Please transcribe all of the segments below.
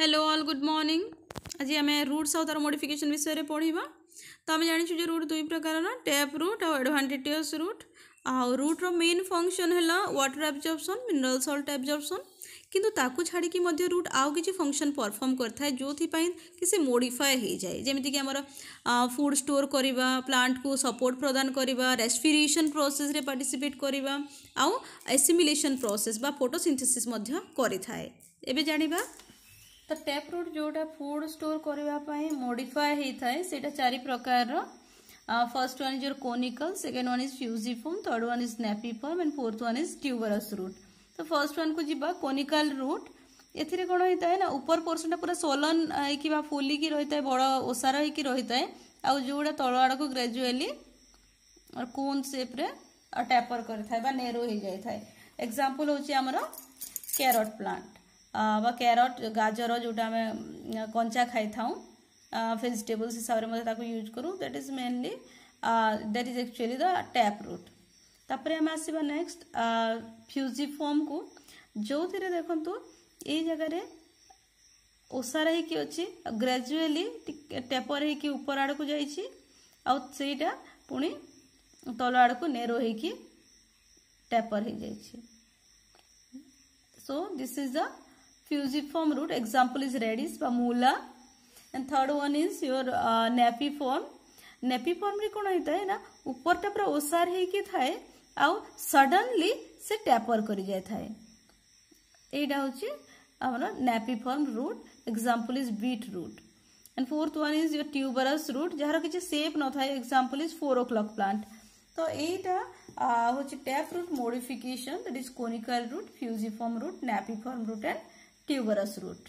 hello all good morning आज आम roots आउ तार मोडिफिकेसन विषय पढ़ा तो आम जानी जो रुट दुई प्रकार टैप रुट आउ एडभांटेटियस रुट आउ रुट्र मेन फंक्शन है water absorption mineral salt absorption কিন্তু তাকে ছাড়িকি মধ্যে রুট আউ কিছু ফংশন পরফর্ম করে যেপাই কি সে মোডিফাই হয়ে যায় যেমিকি আমার ফুড স্টোর করা প্লান্টকু সপোর্ট প্রদান করা রেসপিরেসন প্রোসেসে পার্টিসিপেট করা আউ এসিমিলেসন প্রোসেস বা ফটোসিন্থেসিস করে থাকে এবে জাঁয়া तो टैप रुट जो फुड स्टोर करने मोडाए होता है सीटा चारि प्रकार first one is your conical second one is fusiform third one is स्नापी and fourth one is tuberous root तो फर्स्ट वन को जी कोनिकल रूट एथेरे कोन होइता है ना ऊपर पोर्शन पूरा सोलन आइकिबा फुली की है बड़ ओसार होइकी रहिता है आ जोडा तळवाड को ग्रेजुअली और कोन शेप टैपर करथाय नेरो हो जाय थाय एग्जांपल होची प्लांट বা କ୍ୟାରଟ୍ ଗାଜର ଯେଉଁଟା ଆମେ କଞ୍ଚା ଖାଇଥାଉ ଭେଜିଟେବଲ୍ସ ହିସାବରେ ମଧ୍ୟ ତାକୁ ୟୁଜ୍ କରୁ that is mainly that is actually the tap root ତାପରେ ଆମେ ଆସିବା ନେକ୍ସଟ ଫ୍ୟୁଜିଫର୍ମକୁ ଯେଉଁଥିରେ ଦେଖନ୍ତୁ ଏଇ ଜାଗାରେ ଓସାର ହେଇକି ଅଛି ଗ୍ରାଜୁଆଲି ଟେପର ହେଇକି ଉପର ଆଡ଼କୁ ଯାଇଛି ଆଉ ସେଇଟା ପୁଣି ତଳ ଆଡ଼କୁ ନେରୋ ହେଇକି ଟେପର ହେଇଯାଇଛି so this is the fusiform root example is radis bamula and third one is your uh, napiform napiform रे कोन होता है ना ऊपर ता पूरा ओसार हे कि थाए आउ सडनली से टैपर करी जाय थाए एटा होची आमरा napiform root example is beet root and fourth one is your tuberous root जार किसी सेप न था example is four o'clock plant तो यहीटा हूँ tap root modification that is conical root fusiform root napiform root and tuberous root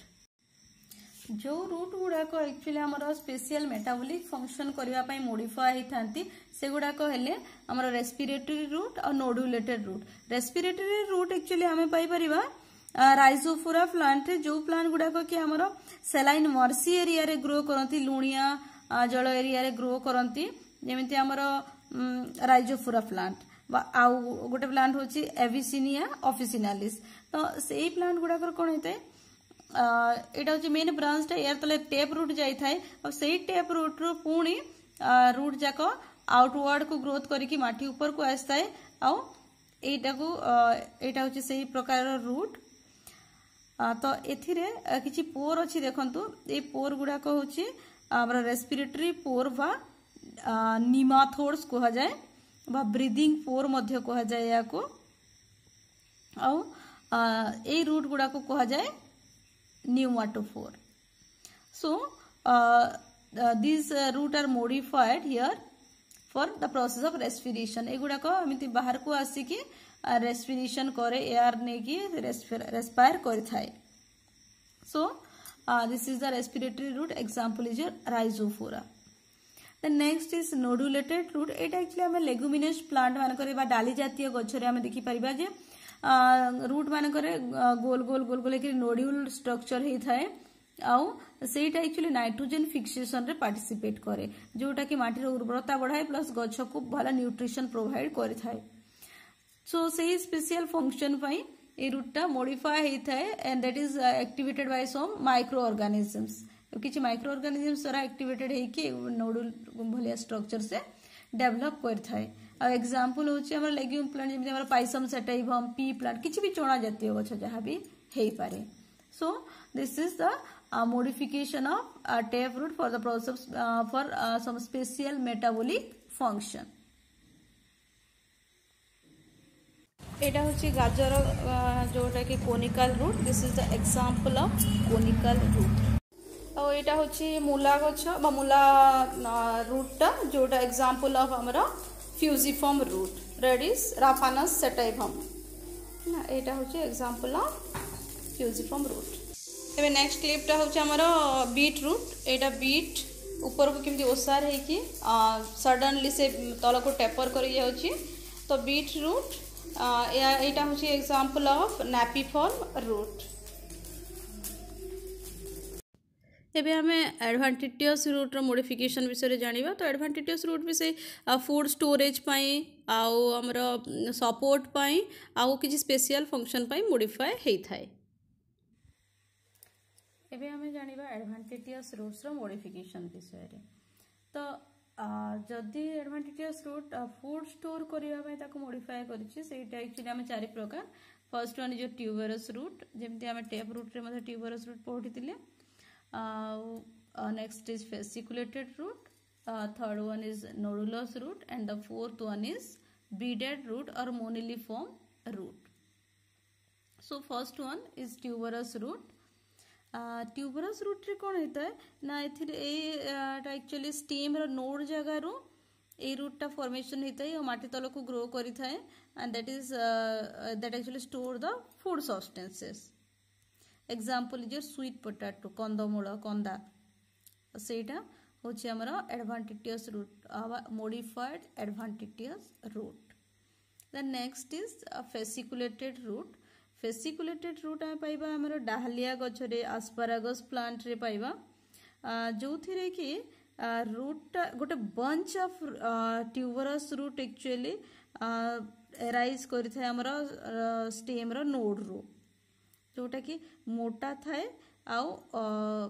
जो root गुड़ाक एक्चुअली आम स्पेशल मेटाबॉलिक फंक्शन करने मोडिफाए था से गुड़ाक आमर रेस्पिरेटरी रुट और nodulated root respiratory root actually आम पाइपर राइजोफोरा प्लांट जो प्लांट गुड़ाक कि आम सेलाइन मर्सी एरिया रे ग्रो करती लुणिया जल एरिया रे ग्रो करती जमी आमर राइजोफोरा प्लांट ଆଉ ଗୋଟେ ପ୍ଲାଣ୍ଟ ହେଉଛି ଏଭିସିନିଆ ଅଫିସିନାଲିସ୍ ତ ସେଇ ପ୍ଲାଣ୍ଟ ଗୁଡ଼ାକର କ'ଣ ହେଇଥାଏ ଏଇଟା ହେଉଛି ମେନ୍ ବ୍ରାଞ୍ଚଟା ଏହାର ତଳେ ଟେପ୍ ରୁଟ୍ ଯାଇଥାଏ ଆଉ ସେଇ ଟେପ୍ ରୁଟ୍ରୁ ପୁଣି ରୁଟ୍ ଯାକ ଆଉଟୱାର୍ଡକୁ ଗ୍ରୋଥ୍ କରିକି ମାଟି ଉପରକୁ ଆସିଥାଏ ଆଉ ଏଇଟାକୁ ଏଇଟା ହେଉଛି ସେଇ ପ୍ରକାରର ରୁଟ୍ ତ ଏଥିରେ କିଛି ପୋର୍ ଅଛି ଦେଖନ୍ତୁ ଏଇ ପୋର୍ ଗୁଡ଼ାକ ହେଉଛି ଆମର ରେସ୍ପିରେଟୋରୀ ପୋର୍ ବା ନିମାଥୋଡ୍ସ କୁହାଯାଏ ब्रिदिंग पोर मध्य कहुए यही रूट गुड़ाक कहुए pneumatophore so this root are modified here for the process of respiration एगुड़ाक बाहर को आसिकी रेस्पिरेसन कैर एयर नहीं रेस्पायर कर so this is the respiratory root example is your Rhizophora next is nodulated root ये एक्चुअली लेगुमिने plant मानक डाली जितिय गए देखिपर जे रुट मानक गोल गोल गोल गोल नोड्यूल स्ट्रक्चर होता है आउ सेटा एक्चुअली नाइट्रोजन फिक्सेसन रे पार्टिसिपेट करे जोटा कि मटर उर्वरता बढ़ाए प्लस गच्छ को भल न्यूट्रिशन प्रोभाइड करें सो से स्पेशल फंक्शन ये रुटा मोडाई होता है and that is activated by some microorganisms तो किसी माइक्रो अर्गानिजम द्वारा एक्टिवेटेड होडुल भाया स्ट्रक्चर से डेभलप करें आउ एक्जामपल हम लेग्यूम प्लांट जमी पाइसम सेटाइम पी प्लांट किसी भी चणा जत जहाँ so this is the modification of tap root for the process for some special metabolic function एटा हूँ गाजर uh, जोटा कि conical root this is the example of conical root ଆଉ ଏଇଟା ହେଉଛି ମୂଲା ଗଛ ବା ମୂଲା ରୁଟ୍ଟା ଯେଉଁଟା ଏକ୍ଜାମ୍ପଲ୍ ଅଫ୍ ଆମର ଫ୍ୟୁଜିଫର୍ମ ରୁଟ୍ ରେଡିସ୍ ରାଫାନସ୍ ସେଟାଇଭମ୍ ଏଇଟା ହେଉଛି ଏକ୍ଜାମ୍ପଲ୍ ଅଫ୍ ଫ୍ୟୁଜିଫର୍ମ ରୁଟ୍ ଏବେ ନେକ୍ସଟ କ୍ଲିପ୍ଟା ହେଉଛି ଆମର ବିଟ୍ ରୁଟ୍ ଏଇଟା ବିଟ୍ ଉପରକୁ କେମିତି ଓସାର ହେଇକି ସଡନ୍ଲି ସେ ତଳକୁ ଟେପର କରିଯାଉଛି ତ ବିଟ୍ ରୁଟ୍ ଏଇଟା ହେଉଛି ଏକ୍ଜାମ୍ପଲ୍ ଅଫ୍ ନାପିଫର୍ମ ରୁଟ୍ तेज आम एडभांटिटस रुट्र मोडिफिकेसन विषय जानवा तो एडभांटिटस रुट भी से फुड स्टोरेज आमर सपोर्ट आउ कि स्पेशल फंक्शन मोडिफाए होता है एवं आम जाना एडभांटिटस रुट्र मोडिफिकेसन विषय तो जदि एडभांटिटस रुट फुड स्टोर करने मोडिफाए करें चार प्रकार फर्स्ट वन जो ट्यूबरस रुट जमी टेप रुट्रे ट्यूबरस रुट पढ़ी uh, next is fasciculated root uh, third one is norulous root and the fourth one is beaded root or moniliform root so first one is tuberous root tuberous रूट्रे कौन होता है ना एटा actually stem road जगार এই রুটটা formation হয়ে ও মাটি তলকু গ্রো করে থাকে and that is that actually store the food substances example is sweet potato कंदमूल कंदा से हूँ adventitious root modified adventitious root the next is fasciculated root fasciculated root आम पाइबा डाहालिया गचरे आसपारागस प्लांट रे पाइबा जो थे कि रूट गोटे bunch of tuberous root actually arise करम नोड रू जोटा कि मोटा थाए आ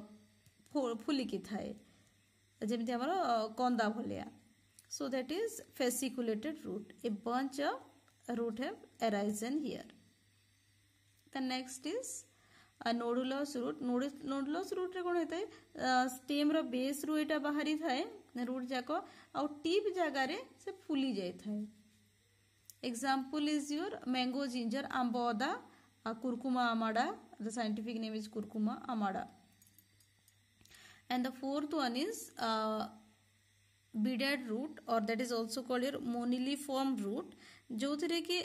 फुलिकी थाए जमी आम कंदा भलिया so that is fasciculated root a bunch of root have arisen here the next is nodulose root nodulose root रे कौन होता है स्टेम रो बेस रु एटा बाहरी थाए रूट जाक आउ टीप जगार से फुली जाए example is your mango ginger आंब अदा uh, curcuma amara the scientific name is curcuma amara and the fourth one is uh, beaded root or that is also called your moniliform root ଯେଉଁଥିରେ କି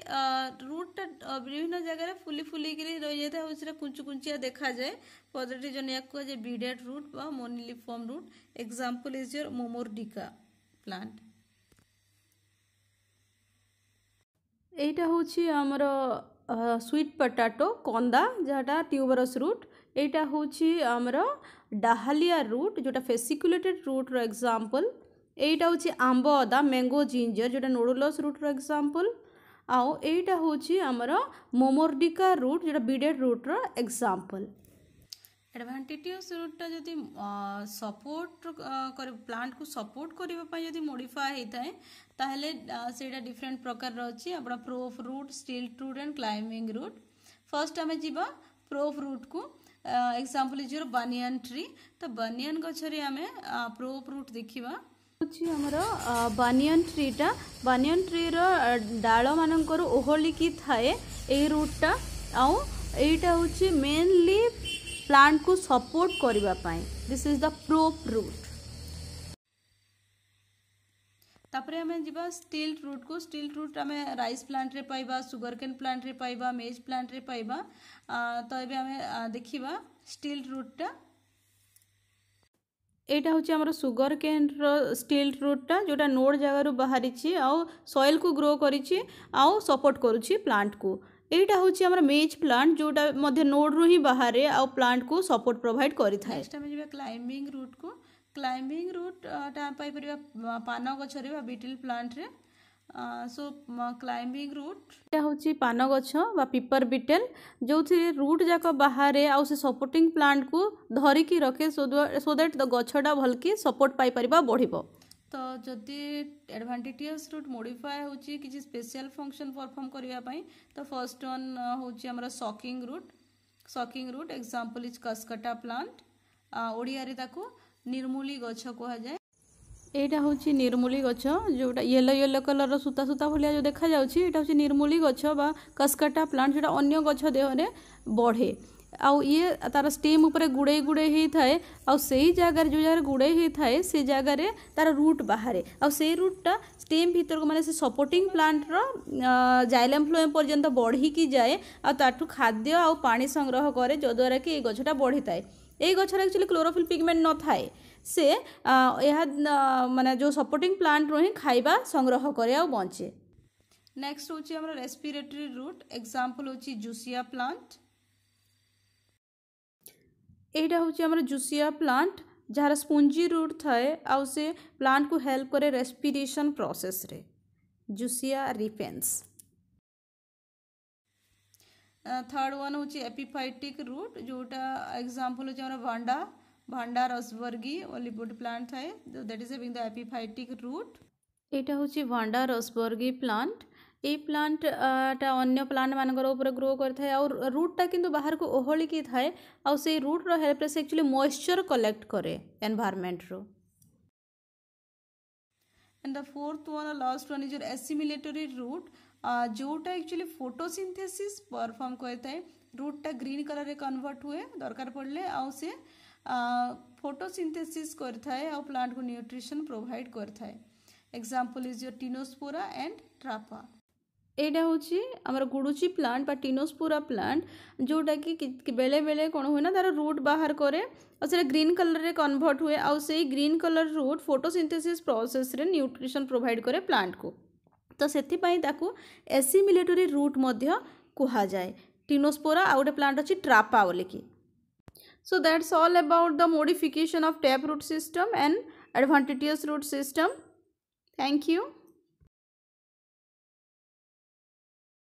ରୁଟ୍ଟା ବିଭିନ୍ନ ଜାଗାରେ ଫୁଲି ଫୁଲିକିରି ରହିଯାଇଥାଏ ଆଉ ସେଟା କୁଞ୍ଚୁ କୁଞ୍ଚିଆ ଦେଖାଯାଏ ପଦଟି ଜଣ ଏହାକୁ କୁହାଯାଏ ବିଡାର ରୁଟ୍ ବା moniliform root example is your Momordica plant ଏଇଟା ହେଉଛି ଆମର ସୁଇଟ୍ ପଟାଟୋ କନ୍ଦା ଯାହାଟା ଟ୍ୟୁବରସ୍ ରୁଟ୍ ଏଇଟା ହେଉଛି ଆମର ଡାହାଲିଆ ରୁଟ୍ ଯେଉଁଟା ଫେସିକୁଲେଟେଡ୍ ରୁଟ୍ର ଏକ୍ସାମ୍ପଲ୍ ଏଇଟା ହେଉଛି ଆମ୍ବ ଅଦା ମ୍ୟାଙ୍ଗୋ ଜିଞ୍ଜର ଯେଉଁଟା ନୋଡ଼ୁଲସ୍ ରୁଟ୍ର ଏକ୍ସାମ୍ପଲ୍ ଆଉ ଏଇଟା ହେଉଛି ଆମର ମୋମୋର୍ଡିକା ରୁଟ୍ ଯେଉଁଟା ବିଡେଡ୍ ରୁଟ୍ର ଏକ୍ସାମ୍ପଲ୍ एडभांटिट्यूस रुटा जदि सपोर्ट प्लांट को सपोर्ट करने मोडाई थाए तो डिफरेन्ट प्रकार अच्छी आप prop root stilt root and climbing root first आम जी प्रोफ रुट को एक्जाम्पल इज बनियान ट्री तो बनियान गचरे आम प्रोफ रुट देखा बानियन ट्रीटा टा ट्री राल मानक ओहलिकी थाए रुटा आईटा हूँ मेनली प्लांट को सपोर्ट करने this is the prop root तापर आम जा स्टिल रूट को स्टिल रूट आम रईस प्लांट पाइबा सुगरकेन प्लांट पाइबा मेज प्लांट पाइबा तो ये आम देखा स्टिल यहाँ हूँ आम सुगर ସୁଗର रिल ଷ୍ଟିଲ୍ ରୁଟ୍ଟା नोड जगार बाहरी आउ सएल को ग्रो कर सपोर्ट ସପୋର୍ଟ प्लांट को यहीटा हूँ आम मेज प्लांट जोटा नोड्रु हम बाहर आउ प्लांट को सपोर्ट प्रोभाइड करें क्लाइंबिंग रुट को क्लाइंबिंग रुटापर पान गचर बिटिल प्लांट्रे सो क्लाइंबिंग रुटा हूँ पान गच पीपर बिटेल जो थे रुट जाक बाहर आ सपोर्टिंग प्लांट को धरिकी रखे सो दैट गचटा भल्कि सपोर्ट पाइप बढ़ ତ ଯଦି ଆଡ଼ଭାଣ୍ଟେଟିୟସ୍ ରୁଟ୍ ମୋଡ଼ିଫାଏ ହେଉଛି କିଛି ସ୍ପେଶିଆଲ୍ ଫଙ୍କସନ୍ ପରଫର୍ମ କରିବା ପାଇଁ ତ ଫର୍ଷ୍ଟ ୱାନ୍ ହେଉଛି ଆମର sucking root sucking root example is Cuscuta plant ଓଡ଼ିଆରେ ତାକୁ ନିର୍ମୂଲି ଗଛ କୁହାଯାଏ ଏଇଟା ହେଉଛି ନିର୍ମୂଲି ଗଛ ଯେଉଁଟା ୟେଲୋ ୟେଲୋ କଲର୍ର ସୂତା ସୂତା ଭଳିଆ ଯେଉଁ ଦେଖାଯାଉଛି ଏଇଟା ହେଉଛି ନିର୍ମୂଲି ଗଛ ବା କସ୍କଟା ପ୍ଲାଣ୍ଟ ଯେଉଁଟା ଅନ୍ୟ ଗଛ ଦେହରେ ବଢ଼େ ଆଉ ଇଏ ତା'ର ଷ୍ଟିମ୍ ଉପରେ ଗୁଡ଼େଇ ଗୁଡ଼େଇ ହେଇଥାଏ ଆଉ ସେଇ ଜାଗାରେ ଯେଉଁ ଜାଗାରେ ଗୁଡ଼େଇ ହେଇଥାଏ ସେ ଜାଗାରେ ତା'ର ରୁଟ୍ ବାହାରେ ଆଉ ସେଇ ରୁଟ୍ଟା ଷ୍ଟିମ୍ ଭିତରକୁ ମାନେ ସେ ସପୋର୍ଟିଂ ପ୍ଲାଣ୍ଟର ଜାଇଲାମ୍ ଫ୍ଲୋଏମ୍ ପର୍ଯ୍ୟନ୍ତ ବଢ଼ିକି ଯାଏ ଆଉ ତାଠୁ ଖାଦ୍ୟ ଆଉ ପାଣି ସଂଗ୍ରହ କରେ ଯଦ୍ୱାରା କି ଏଇ ଗଛଟା ବଢ଼ିଥାଏ ଏଇ গছর ଆକ୍ଚୁଆଲି ক্লোরোফিল ପିଗମେଣ୍ଟ ନଥାଏ ସେ ଏହା ମାନେ ଯେଉଁ ସପୋର୍ଟିଂ ପ୍ଲାଣ୍ଟରୁ ହିଁ ଖାଇବା ସଂଗ୍ରହ କରେ ଆଉ ବଞ୍ଚେ ନେକ୍ସଟ୍ ହେଉଛି ଆମର ରେସ୍ପିରେଟରୀ ରୁଟ୍ ଏକ୍ଜାମ୍ପଲ୍ ହେଉଛି ଜୁସିଆ ପ୍ଲାଣ୍ଟ यहाँ हूँ आम जुसीआ प्लांट जार स्पुंजी रूट थाए आउ से प्लांट को हेल्प करे रेस्पिरेशन प्रोसेस रे जुसीआ रिफेन्स थर्ड वन हूँ एपिफाइटिक रूट जोटा एग्जाम्पल हूँ भंडा भंडा रसबर्गी ओलीवुड प्लांट थाए that is having the epiphytic root यहाँ हूँ भंडा रसबर्गी प्लांट ଏଇ ପ୍ଲାଣ୍ଟଟା ଅନ୍ୟ ପ୍ଲାଣ୍ଟମାନଙ୍କର ଉପରେ ଗ୍ରୋ କରିଥାଏ ଆଉ ରୁଟ୍ଟା କିନ୍ତୁ ବାହାରକୁ ଓହଳିକି ଥାଏ ଆଉ ସେଇ ରୁଟ୍ର ହେଲ୍ପରେ ସେ ଆକ୍ଚୁଆଲି ମଏଶ୍ଚର୍ କଲେକ୍ଟ କରେ ଏନ୍ଭାରମେଣ୍ଟରୁ and the fourth one or last one is your assimilatory root जोटा एक्चुअली फोटोसिंथेसिस परफॉर्म करता है रूटा ग्रीन कलर रे कन्वर्ट हुए दरकार पड़े आउ से फोटोसिंथेसिस करता है आउ प्लांट को न्यूट्रिशन प्रोवाइड करता है example is your Tinospora and Trapa ଏଇଟା ହେଉଛି ଆମର ଗୁଡ଼ୁଚି ପ୍ଲାଣ୍ଟ ବା ଟିନୋସ୍ପୋରା ପ୍ଲାଣ୍ଟ ଯେଉଁଟାକି ବେଳେ ବେଳେ କ'ଣ ହୁଏ ନା ତା'ର ରୁଟ୍ ବାହାର କରେ ଆଉ ସେଇଟା ଗ୍ରୀନ୍ କଲର୍ରେ କନଭର୍ଟ ହୁଏ ଆଉ ସେଇ ଗ୍ରୀନ୍ କଲର୍ ରୁଟ୍ ଫଟୋସିନ୍ଥେସିସ୍ ପ୍ରୋସେସ୍ରେ ନ୍ୟୁଟ୍ରିସନ୍ ପ୍ରୋଭାଇଡ଼ କରେ ପ୍ଲାଣ୍ଟକୁ ତ ସେଥିପାଇଁ ତାକୁ ଏସିମିଲେଟୋରୀ ରୁଟ୍ ମଧ୍ୟ କୁହାଯାଏ ଟିନୋସ୍ପୋରା ଆଉ ଗୋଟେ ପ୍ଲାଣ୍ଟ ଅଛି ଟ୍ରାପା ବୋଲିକି so that's all about the modification of taproot system and adventitious root system thank you